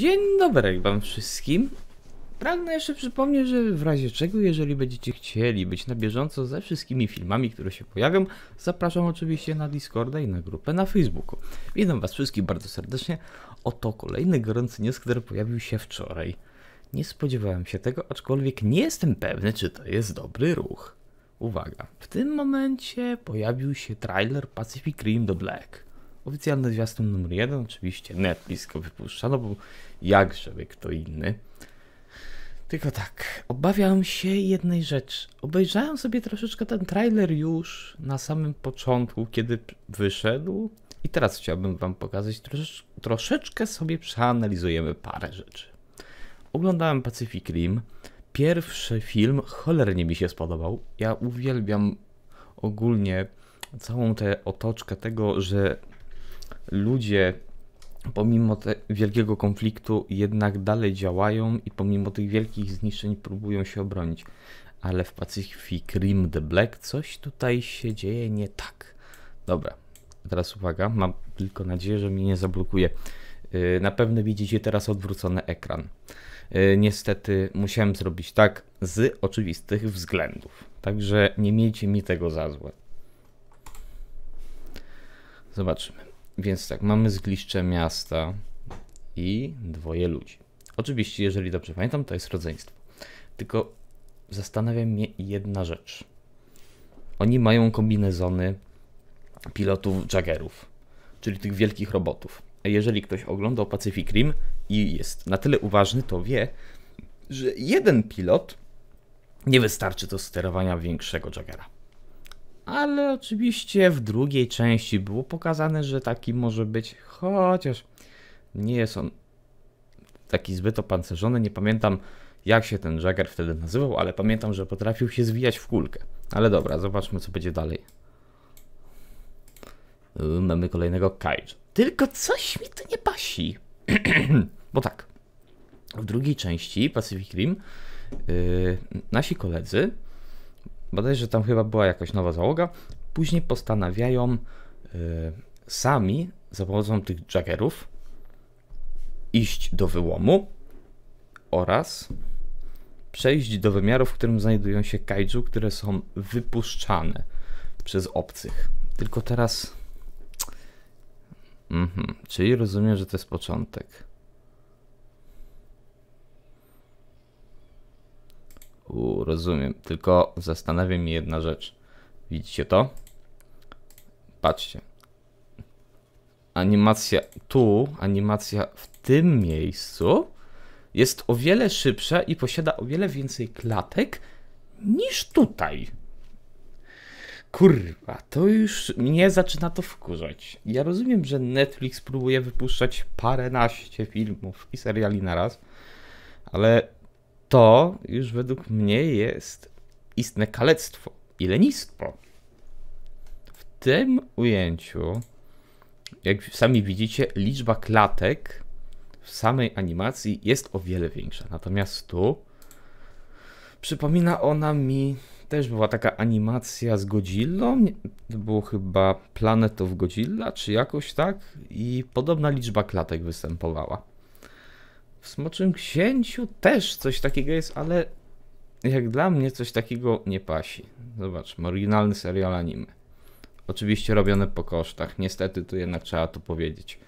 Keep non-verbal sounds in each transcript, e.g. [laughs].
Dzień dobry wam wszystkim. Pragnę jeszcze przypomnieć, że w razie czego, jeżeli będziecie chcieli być na bieżąco ze wszystkimi filmami, które się pojawią, zapraszam oczywiście na Discorda i na grupę na Facebooku. Witam was wszystkich bardzo serdecznie. Oto kolejny gorący news, który pojawił się wczoraj. Nie spodziewałem się tego, aczkolwiek nie jestem pewny, czy to jest dobry ruch. Uwaga, w tym momencie pojawił się trailer Pacific Rim The Black oficjalny zwiastun numer jeden, oczywiście Netflix go wypuszcza, no bo żeby kto inny. Tylko tak, obawiam się jednej rzeczy. Obejrzałem sobie troszeczkę ten trailer już na samym początku, kiedy wyszedł. I teraz chciałbym Wam pokazać, trosz, troszeczkę sobie przeanalizujemy parę rzeczy. Oglądałem Pacific Rim. Pierwszy film cholernie mi się spodobał. Ja uwielbiam ogólnie całą tę otoczkę tego, że ludzie pomimo wielkiego konfliktu jednak dalej działają i pomimo tych wielkich zniszczeń próbują się obronić. Ale w Pacific Rim The Black coś tutaj się dzieje nie tak. Dobra, teraz uwaga, mam tylko nadzieję, że mnie nie zablokuje. Y, na pewno widzicie teraz odwrócony ekran. Y, niestety musiałem zrobić tak z oczywistych względów. Także nie miejcie mi tego za złe. Zobaczymy. Więc tak, mamy zgliszcze miasta i dwoje ludzi. Oczywiście, jeżeli dobrze pamiętam, to jest rodzeństwo. Tylko zastanawia mnie jedna rzecz. Oni mają kombinezony pilotów Jaggerów, czyli tych wielkich robotów. A jeżeli ktoś oglądał Pacific Rim i jest na tyle uważny, to wie, że jeden pilot nie wystarczy do sterowania większego Jaggera ale oczywiście w drugiej części było pokazane, że taki może być, chociaż nie jest on taki zbyt opancerzony. Nie pamiętam jak się ten Jagger wtedy nazywał, ale pamiętam, że potrafił się zwijać w kulkę. Ale dobra, zobaczmy co będzie dalej. Yy, mamy kolejnego Kaiju. Tylko coś mi to nie pasi. [clears throat] Bo tak, w drugiej części Pacific Rim yy, nasi koledzy bodajże tam chyba była jakaś nowa załoga, później postanawiają y, sami za pomocą tych jaggerów iść do wyłomu oraz przejść do wymiaru, w którym znajdują się kaiju, które są wypuszczane przez obcych. Tylko teraz. Mhm. Czyli rozumiem, że to jest początek. U, rozumiem. Tylko zastanawia mnie jedna rzecz. Widzicie to? Patrzcie. Animacja tu, animacja w tym miejscu jest o wiele szybsza i posiada o wiele więcej klatek niż tutaj. Kurwa, to już mnie zaczyna to wkurzać. Ja rozumiem, że Netflix próbuje wypuszczać paręnaście filmów i seriali na raz, ale to już według mnie jest istne kalectwo i lenistwo. W tym ujęciu, jak sami widzicie, liczba klatek w samej animacji jest o wiele większa. Natomiast tu przypomina ona mi też była taka animacja z Godzilla. to było chyba Planet of Godzilla, czy jakoś tak, i podobna liczba klatek występowała. W Smoczym Księciu też coś takiego jest, ale jak dla mnie coś takiego nie pasi. Zobacz, oryginalny serial anime. Oczywiście robione po kosztach. Niestety tu jednak trzeba to powiedzieć.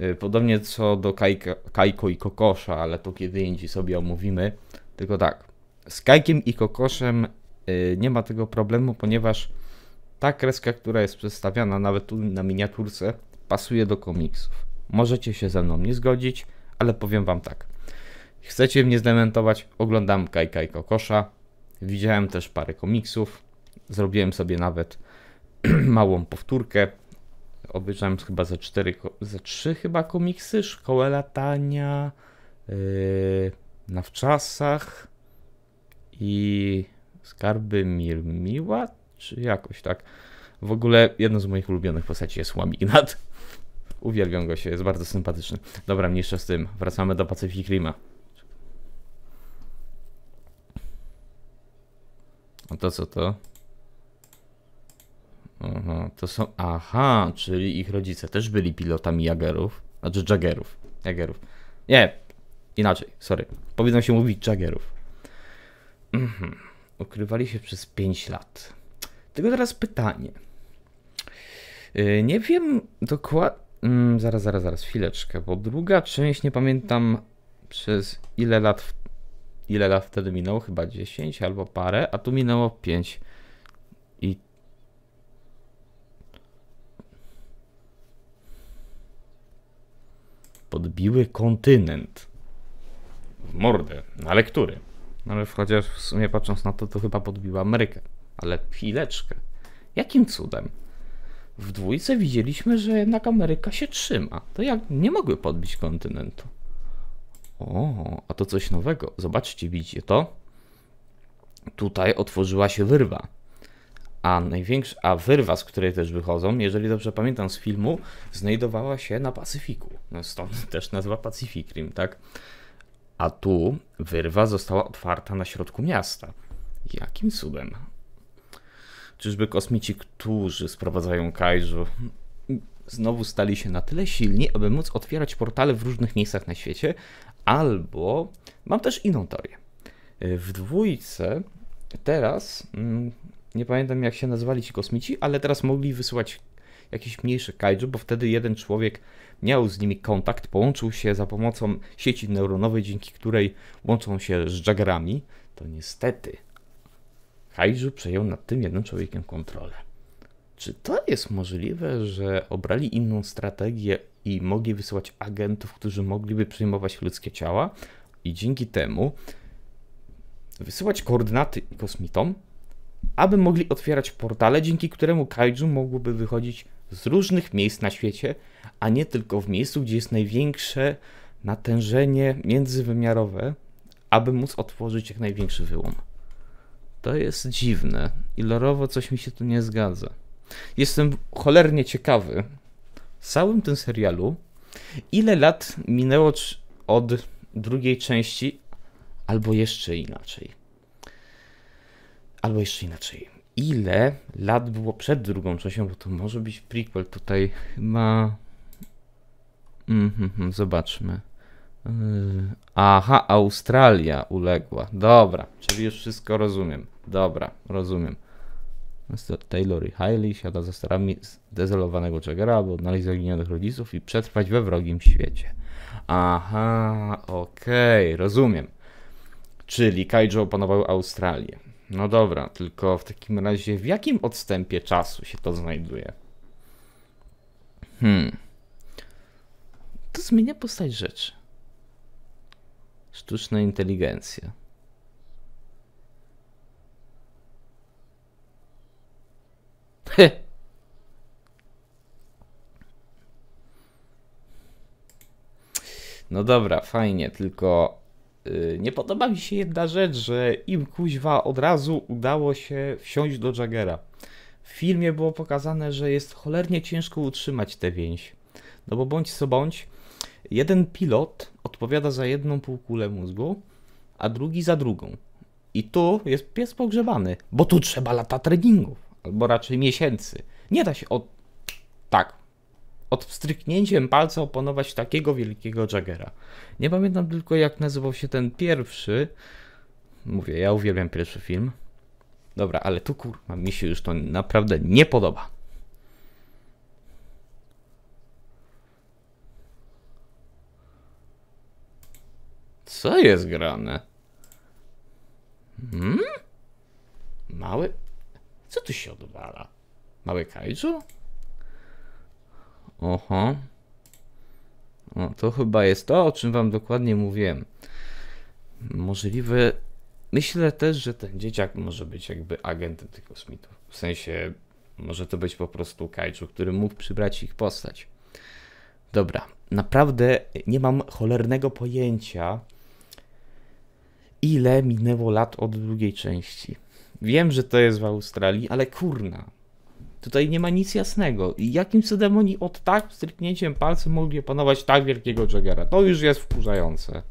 Y, podobnie co do Kajka, Kajko i Kokosza, ale to kiedy indziej sobie omówimy. Tylko tak, z Kajkiem i Kokoszem y, nie ma tego problemu, ponieważ ta kreska, która jest przedstawiana nawet tu na miniaturce, pasuje do komiksów. Możecie się ze mną nie zgodzić, ale powiem wam tak. Chcecie mnie zdementować? Oglądam Kajka i Kokosza. Widziałem też parę komiksów. Zrobiłem sobie nawet [clears throat] małą powtórkę. Obejrzałem chyba ze cztery, ze trzy chyba komiksy. Szkołę latania, yy, na wczasach i skarby Mirmiła, czy jakoś tak. W ogóle jedną z moich ulubionych postaci jest Łamignat. Uwielbiam go się, jest bardzo sympatyczny. Dobra, mniejsza z tym. Wracamy do Pacific Rima. A to co to? Aha, to są... Aha, czyli ich rodzice też byli pilotami Jagerów. Znaczy Jagerów. Jagerów. Nie, inaczej, sorry. Powinno się mówić Jagerów. Mhm. Ukrywali się przez 5 lat. Tylko teraz pytanie. Yy, nie wiem dokładnie... Mm, zaraz, zaraz, zaraz, chwileczkę, bo druga część, nie pamiętam przez ile lat, ile lat wtedy minęło, chyba 10 albo parę, a tu minęło 5. I podbiły kontynent. mordę, na lektury. No ale chociaż w sumie patrząc na to, to chyba podbiła Amerykę. Ale chwileczkę. Jakim cudem? w dwójce widzieliśmy, że jednak Ameryka się trzyma. To jak nie mogły podbić kontynentu. O, a to coś nowego. Zobaczcie, widzicie to? Tutaj otworzyła się wyrwa. A największa, a wyrwa, z której też wychodzą, jeżeli dobrze pamiętam z filmu, znajdowała się na Pacyfiku. No stąd [laughs] też nazwa Pacific Rim, tak? A tu wyrwa została otwarta na środku miasta. Jakim cudem? Czyżby kosmici, którzy sprowadzają Kaiju, znowu stali się na tyle silni, aby móc otwierać portale w różnych miejscach na świecie? Albo mam też inną teorię. W dwójce teraz, mm, nie pamiętam jak się nazywali ci kosmici, ale teraz mogli wysyłać jakieś mniejsze kaiju, bo wtedy jeden człowiek miał z nimi kontakt, połączył się za pomocą sieci neuronowej, dzięki której łączą się z Jaggerami. To niestety Kaiju przejął nad tym jednym człowiekiem kontrolę. Czy to jest możliwe, że obrali inną strategię i mogli wysyłać agentów, którzy mogliby przyjmować ludzkie ciała i dzięki temu wysyłać koordynaty kosmitom, aby mogli otwierać portale, dzięki któremu kaiju mogłoby wychodzić z różnych miejsc na świecie, a nie tylko w miejscu, gdzie jest największe natężenie międzywymiarowe, aby móc otworzyć jak największy wyłom. To jest dziwne. Ilorowo coś mi się tu nie zgadza. Jestem cholernie ciekawy w całym tym serialu, ile lat minęło od drugiej części, albo jeszcze inaczej. Albo jeszcze inaczej. Ile lat było przed drugą częścią, bo to może być prequel tutaj ma. Mm -hmm, zobaczmy. Yy, aha, Australia uległa. Dobra, czyli już wszystko rozumiem. Dobra, rozumiem. Mr. Taylor i Hailey siada za starami zdezelowanego Jaggera, aby odnaleźć zaginionych rodziców i przetrwać we wrogim świecie. Aha, okej, okay, rozumiem. Czyli Kaijo opanował Australię. No dobra, tylko w takim razie w jakim odstępie czasu się to znajduje? Hmm. To zmienia postać rzeczy. Sztuczna inteligencja. No dobra, fajnie, tylko y, nie podoba mi się jedna rzecz, że im kuźwa od razu udało się wsiąść do Jagera. W filmie było pokazane, że jest cholernie ciężko utrzymać tę więź. No bo bądź co bądź, Jeden pilot odpowiada za jedną półkulę mózgu, a drugi za drugą. I tu jest pies pogrzebany, bo tu trzeba lata treningów, albo raczej miesięcy. Nie da się od... tak. Od wstryknięciem palca opanować takiego wielkiego Jaggera. Nie pamiętam tylko jak nazywał się ten pierwszy. Mówię, ja uwielbiam pierwszy film. Dobra, ale tu kurwa, mi się już to naprawdę nie podoba. Co jest grane? Hmm? Mały... Co tu się odwala? Mały kaiju? Oho. No, to chyba jest to, o czym wam dokładnie mówiłem. Możliwe... Myślę też, że ten dzieciak może być jakby agentem tych kosmitów. W sensie, może to być po prostu kaiju, który mógł przybrać ich postać. Dobra, naprawdę nie mam cholernego pojęcia, ile minęło lat od drugiej części. Wiem, że to jest w Australii, ale kurna. Tutaj nie ma nic jasnego. I jakim cudem oni od tak wstrzyknięciem palcem mogli opanować tak wielkiego Jagera? To już jest wkurzające.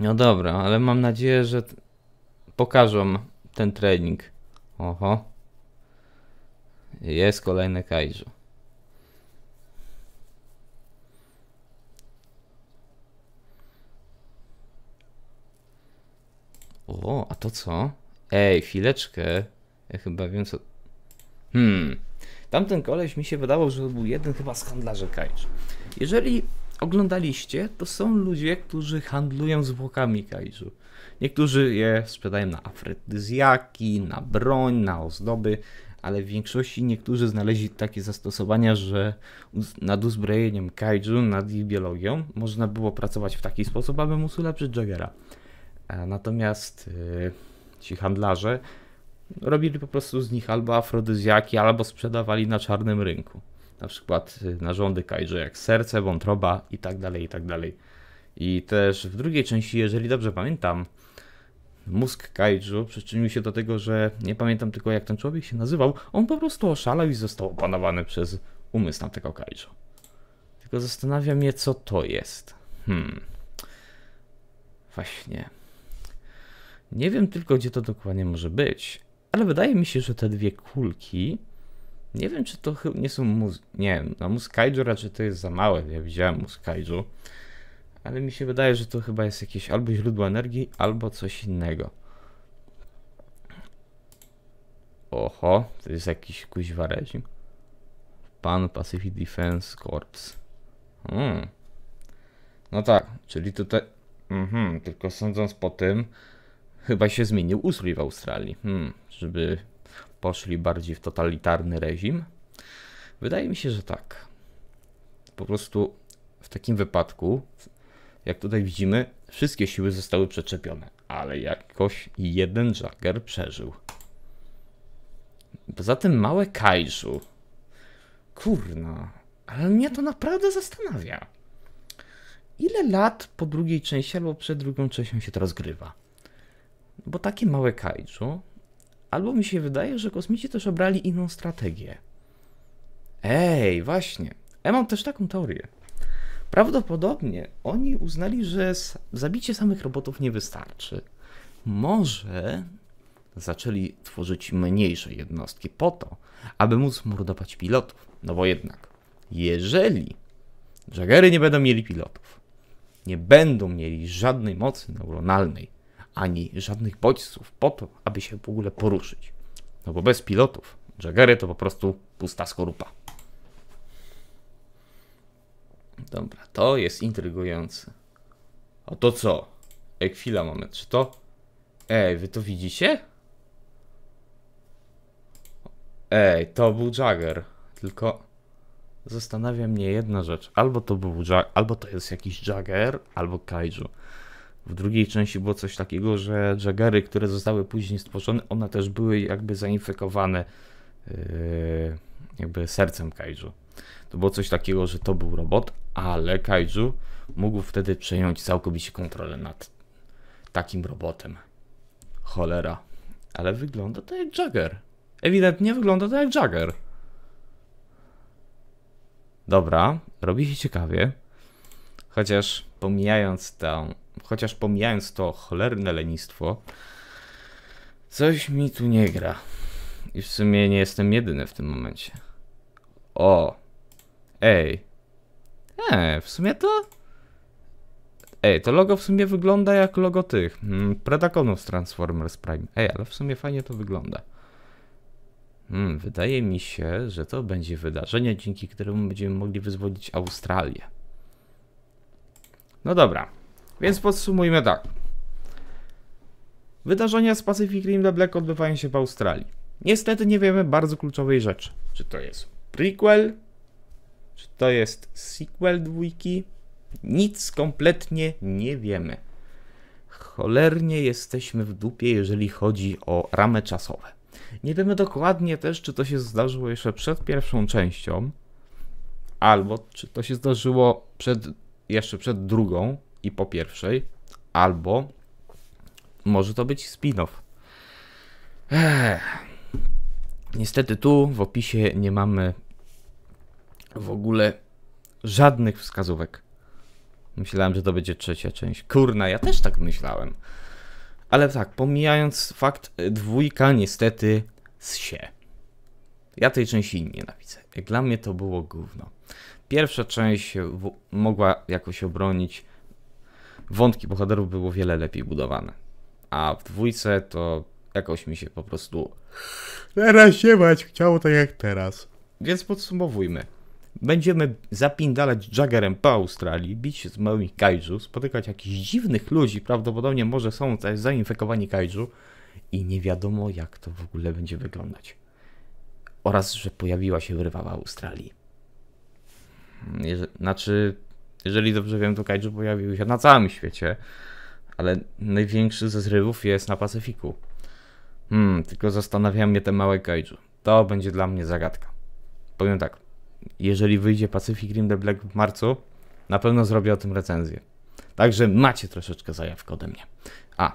No dobra, ale mam nadzieję, że pokażą ten trening. Oho. Jest kolejne Kaizo. O, a to co? Ej, chwileczkę. Ja chyba wiem co... Hmm. Tamten koleś mi się wydawał, że był jeden chyba z handlarzy kajdż. Jeżeli oglądaliście, to są ludzie, którzy handlują zwłokami kaiju. Niektórzy je sprzedają na afrytyzjaki, na broń, na ozdoby, ale w większości niektórzy znaleźli takie zastosowania, że nad uzbrojeniem kaiju, nad ich biologią można było pracować w taki sposób, aby móc ulepszyć Jagera. E, natomiast y, ci handlarze robili po prostu z nich albo afrodyzjaki, albo sprzedawali na czarnym rynku. Na przykład y, narządy kajdże jak serce, wątroba i tak dalej, i tak dalej. I też w drugiej części, jeżeli dobrze pamiętam, mózg kaiju przyczynił się do tego, że nie pamiętam tylko jak ten człowiek się nazywał, on po prostu oszalał i został opanowany przez umysł tamtego kaiju. Tylko zastanawiam się, co to jest. Hmm. Właśnie. Nie wiem tylko, gdzie to dokładnie może być, ale wydaje mi się, że te dwie kulki... Nie wiem, czy to nie są mus... Nie wiem, na no Muskaiju raczej to jest za małe. Ja widziałem Muskaiju. Ale mi się wydaje, że to chyba jest jakieś albo źródło energii, albo coś innego. Oho, to jest jakiś kuźwa reżim. Pan Pacific Defense Corps. Hmm. No tak, czyli tutaj... Mhm, tylko sądząc po tym, Chyba się zmienił ustrój w Australii, hmm, żeby poszli bardziej w totalitarny reżim. Wydaje mi się, że tak. Po prostu w takim wypadku, jak tutaj widzimy, wszystkie siły zostały przeczepione, ale jakoś jeden Jagger przeżył. Poza tym małe kaiju. Kurna, ale mnie to naprawdę zastanawia. Ile lat po drugiej części albo przed drugą częścią się to rozgrywa? bo takie małe kaiju, albo mi się wydaje, że kosmici też obrali inną strategię. Ej, właśnie. Ja mam też taką teorię. Prawdopodobnie oni uznali, że zabicie samych robotów nie wystarczy. Może zaczęli tworzyć mniejsze jednostki po to, aby móc mordować pilotów. No bo jednak, jeżeli Jagery nie będą mieli pilotów, nie będą mieli żadnej mocy neuronalnej, ani żadnych bodźców po to, aby się w ogóle poruszyć. No bo bez pilotów Jagery to po prostu pusta skorupa. Dobra, to jest intrygujące. O to co? Ej, chwila, moment, czy to... Ej, wy to widzicie? Ej, to był Jagger. Tylko zastanawia mnie jedna rzecz. Albo to był Jagger, albo to jest jakiś Jagger, albo Kaiju. W drugiej części było coś takiego, że Jaggery, które zostały później stworzone, one też były jakby zainfekowane yy, jakby sercem Kaiju. To było coś takiego, że to był robot, ale Kaiju mógł wtedy przejąć całkowicie kontrolę nad takim robotem. Cholera. Ale wygląda to jak Jagger. Ewidentnie wygląda to jak Jagger. Dobra, robi się ciekawie. Chociaż pomijając tę chociaż pomijając to cholerne lenistwo, coś mi tu nie gra. I w sumie nie jestem jedyny w tym momencie. O. Ej. E, w sumie to... Ej, to logo w sumie wygląda jak logo tych hmm, Predaconów z Transformers Prime. Ej, ale w sumie fajnie to wygląda. Hmm, wydaje mi się, że to będzie wydarzenie, dzięki któremu będziemy mogli wyzwolić Australię. No dobra, więc podsumujmy tak. Wydarzenia z Pacific Rim The Black odbywają się w Australii. Niestety nie wiemy bardzo kluczowej rzeczy. Czy to jest prequel? Czy to jest sequel dwójki? Nic kompletnie nie wiemy. Cholernie jesteśmy w dupie, jeżeli chodzi o ramy czasowe. Nie wiemy dokładnie też, czy to się zdarzyło jeszcze przed pierwszą częścią, albo czy to się zdarzyło przed, jeszcze przed drugą, i po pierwszej, albo może to być spin-off. Niestety tu w opisie nie mamy w ogóle żadnych wskazówek. Myślałem, że to będzie trzecia część. Kurna, ja też tak myślałem. Ale tak, pomijając fakt, dwójka niestety z się. Ja tej części nie nienawidzę. dla mnie to było gówno. Pierwsza część mogła jakoś obronić wątki bohaterów było wiele lepiej budowane. A w dwójce to jakoś mi się po prostu Teraz się, narasiewać chciało tak jak teraz. Więc podsumowujmy. Będziemy zapindalać Jaggerem po Australii, bić się z małymi kaiju, spotykać jakichś dziwnych ludzi, prawdopodobnie może są też zainfekowani kaiju i nie wiadomo jak to w ogóle będzie wyglądać. Oraz, że pojawiła się wyrwa w Australii. Hmm, znaczy, jeżeli dobrze wiem, to kaiju pojawił się na całym świecie, ale największy ze zrywów jest na Pacyfiku. Hmm, tylko zastanawia mnie te małe kaiju. To będzie dla mnie zagadka. Powiem tak, jeżeli wyjdzie Pacific Rim The Black w marcu, na pewno zrobię o tym recenzję. Także macie troszeczkę zajawkę ode mnie. A,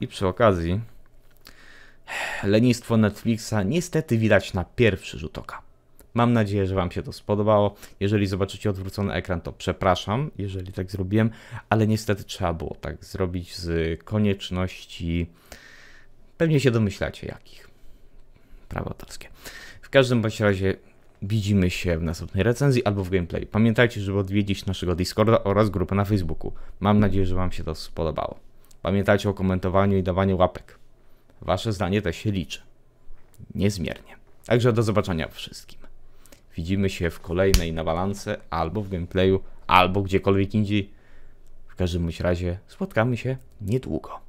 i przy okazji, lenistwo Netflixa niestety widać na pierwszy rzut oka. Mam nadzieję, że Wam się to spodobało. Jeżeli zobaczycie odwrócony ekran, to przepraszam, jeżeli tak zrobiłem, ale niestety trzeba było tak zrobić z konieczności. Pewnie się domyślacie jakich. Prawo autorskie. W każdym bądź razie widzimy się w następnej recenzji albo w gameplay. Pamiętajcie, żeby odwiedzić naszego Discorda oraz grupę na Facebooku. Mam nadzieję, że Wam się to spodobało. Pamiętajcie o komentowaniu i dawaniu łapek. Wasze zdanie też się liczy. Niezmiernie. Także do zobaczenia wszystkim. Widzimy się w kolejnej na walance, albo w gameplayu, albo gdziekolwiek indziej. W każdym razie spotkamy się niedługo.